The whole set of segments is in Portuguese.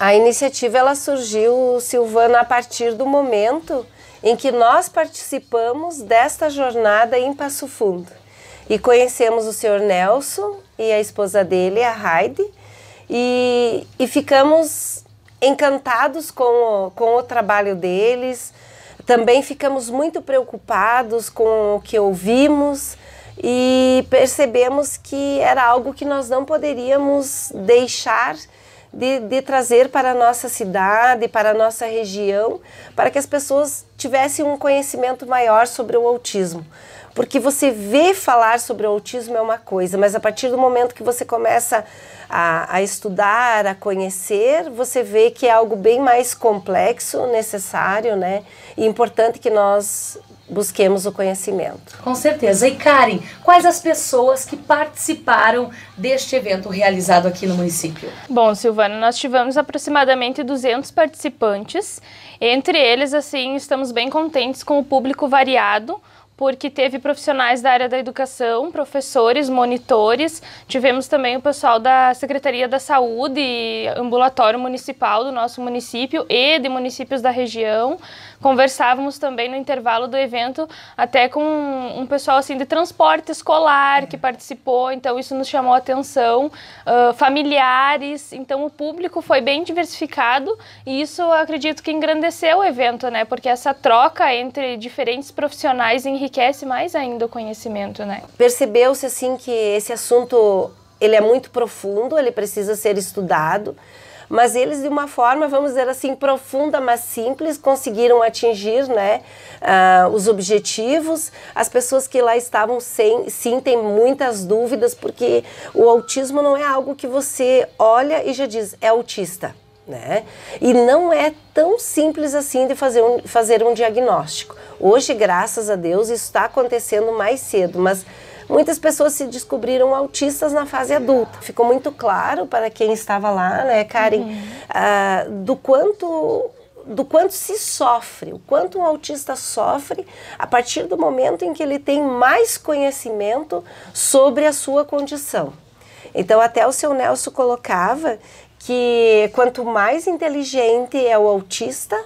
A iniciativa ela surgiu, Silvana, a partir do momento em que nós participamos desta jornada em Passo Fundo. E conhecemos o senhor Nelson e a esposa dele, a Heidi, e, e ficamos encantados com o, com o trabalho deles. Também ficamos muito preocupados com o que ouvimos e percebemos que era algo que nós não poderíamos deixar de, de trazer para a nossa cidade, para a nossa região, para que as pessoas tivessem um conhecimento maior sobre o autismo. Porque você vê falar sobre o autismo é uma coisa, mas a partir do momento que você começa a, a, estudar, a conhecer, você vê que é algo bem mais complexo, necessário, né? E importante que nós busquemos o conhecimento. Com certeza. E Karen, quais as pessoas que participaram deste evento realizado aqui no município? Bom, Silvana, nós tivemos aproximadamente 200 participantes. Entre eles, assim, estamos bem contentes com o público variado porque teve profissionais da área da educação, professores, monitores, tivemos também o pessoal da Secretaria da Saúde, ambulatório municipal do nosso município e de municípios da região. Conversávamos também no intervalo do evento até com um pessoal assim de transporte escolar que participou, então isso nos chamou a atenção, uh, familiares, então o público foi bem diversificado e isso acredito que engrandeceu o evento, né? Porque essa troca entre diferentes profissionais enriqueceu enriquece mais ainda o conhecimento, né? Percebeu-se assim que esse assunto ele é muito profundo, ele precisa ser estudado, mas eles de uma forma, vamos dizer assim, profunda, mas simples, conseguiram atingir, né, uh, os objetivos. As pessoas que lá estavam sem, sim, têm muitas dúvidas, porque o autismo não é algo que você olha e já diz, é autista. Né? E não é tão simples assim de fazer um, fazer um diagnóstico. Hoje, graças a Deus, isso está acontecendo mais cedo, mas muitas pessoas se descobriram autistas na fase adulta. Ficou muito claro para quem estava lá, né, Karen, uhum. Ah, do quanto do quanto se sofre, o quanto um autista sofre a partir do momento em que ele tem mais conhecimento sobre a sua condição. Então, até o seu Nelson colocava que quanto mais inteligente é o autista,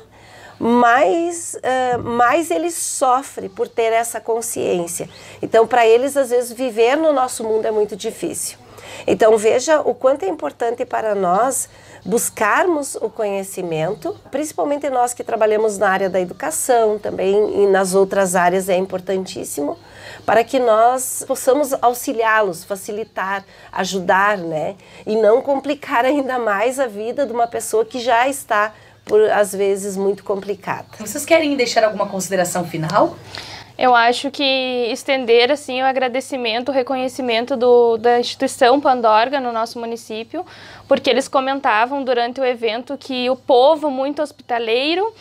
mais, uh, mais ele sofre por ter essa consciência. Então, para eles, às vezes, viver no nosso mundo é muito difícil. Então, veja o quanto é importante para nós buscarmos o conhecimento, principalmente nós que trabalhamos na área da educação também e nas outras áreas é importantíssimo para que nós possamos auxiliá-los, facilitar, ajudar, né? E não complicar ainda mais a vida de uma pessoa que já está, por às vezes, muito complicada. Vocês querem deixar alguma consideração final? Eu acho que estender assim o agradecimento, o reconhecimento do, da instituição Pandorga no nosso município, porque eles comentavam durante o evento que o povo muito hospitaleiro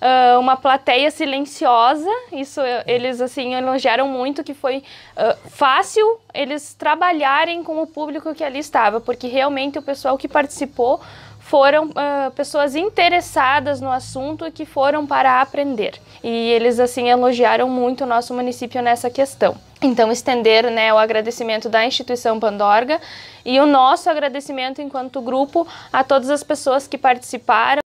uh, uma plateia silenciosa. Isso eh, eles assim elogiaram muito que foi uh, fácil eles trabalharem com o público que ali estava, porque realmente o pessoal que participou foram uh, pessoas interessadas no assunto e que foram para aprender. E eles assim elogiaram muito o nosso município nessa questão. Então estender né, o agradecimento da instituição Pandorga e o nosso agradecimento enquanto grupo a todas as pessoas que participaram.